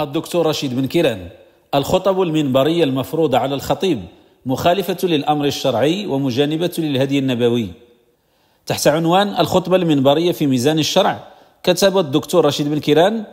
الدكتور رشيد بن كيران الخطب المنبرية المفروضة على الخطيب مخالفة للأمر الشرعي ومجانبة للهدي النبوي تحت عنوان الخطبة المنبرية في ميزان الشرع كتب الدكتور رشيد بن كيران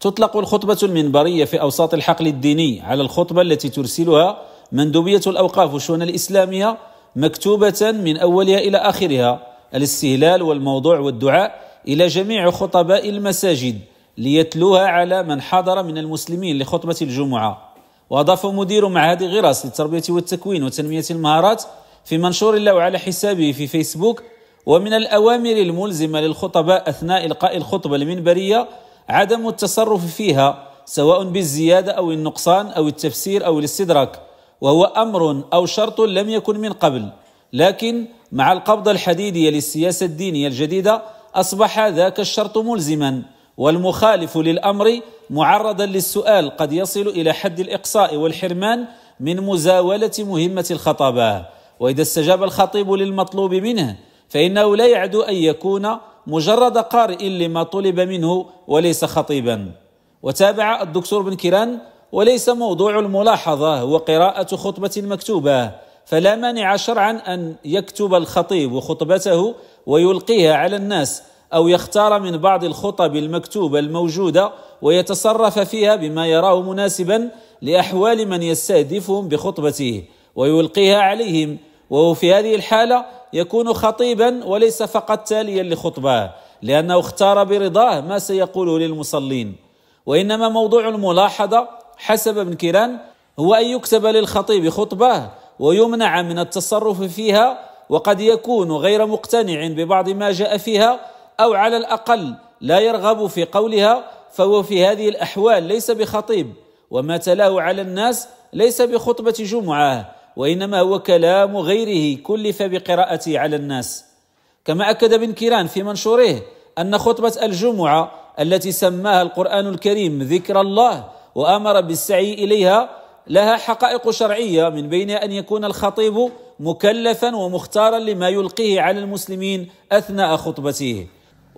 تطلق الخطبة المنبرية في أوساط الحقل الديني على الخطبة التي ترسلها مندوبية الأوقاف والشؤون الإسلامية مكتوبة من أولها إلى آخرها الاستهلال والموضوع والدعاء إلى جميع خطباء المساجد ليتلوها على من حضر من المسلمين لخطبة الجمعة وأضاف مدير معهد غراس للتربية والتكوين وتنمية المهارات في منشور له على حسابه في فيسبوك ومن الأوامر الملزمة للخطباء أثناء إلقاء الخطبة المنبرية عدم التصرف فيها سواء بالزيادة أو النقصان أو التفسير أو الاستدراك وهو أمر أو شرط لم يكن من قبل لكن مع القبضة الحديدية للسياسة الدينية الجديدة أصبح ذاك الشرط ملزما والمخالف للامر معرضا للسؤال قد يصل الى حد الاقصاء والحرمان من مزاوله مهمه الخطابه واذا استجاب الخطيب للمطلوب منه فانه لا يعدو ان يكون مجرد قارئ لما طلب منه وليس خطيبا وتابع الدكتور بن كيران وليس موضوع الملاحظه هو قراءه خطبه مكتوبه فلا مانع شرعا ان يكتب الخطيب خطبته ويلقيها على الناس أو يختار من بعض الخطب المكتوبة الموجودة ويتصرف فيها بما يراه مناسبا لأحوال من يستهدفهم بخطبته ويلقيها عليهم وهو في هذه الحالة يكون خطيبا وليس فقط تاليا لخطبه لأنه اختار برضاه ما سيقوله للمصلين وإنما موضوع الملاحظة حسب ابن كيران هو أن يكتب للخطيب خطبه ويمنع من التصرف فيها وقد يكون غير مقتنع ببعض ما جاء فيها او على الاقل لا يرغب في قولها فهو في هذه الاحوال ليس بخطيب وما تلاه على الناس ليس بخطبه جمعه وانما هو كلام غيره كلف بقراءته على الناس كما اكد بن كيران في منشوره ان خطبه الجمعه التي سماها القران الكريم ذكر الله وامر بالسعي اليها لها حقائق شرعيه من بين ان يكون الخطيب مكلفا ومختارا لما يلقيه على المسلمين اثناء خطبته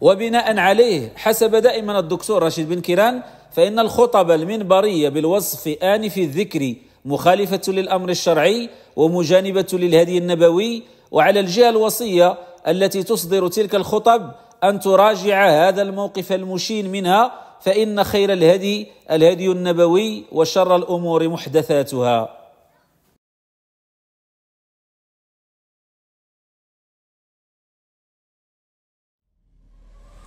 وبناء عليه حسب دائما الدكتور رشيد بن كيران فإن الخطب المنبرية بالوصف في الذكر مخالفة للأمر الشرعي ومجانبة للهدي النبوي وعلى الجهة الوصية التي تصدر تلك الخطب أن تراجع هذا الموقف المشين منها فإن خير الهدي الهدي النبوي وشر الأمور محدثاتها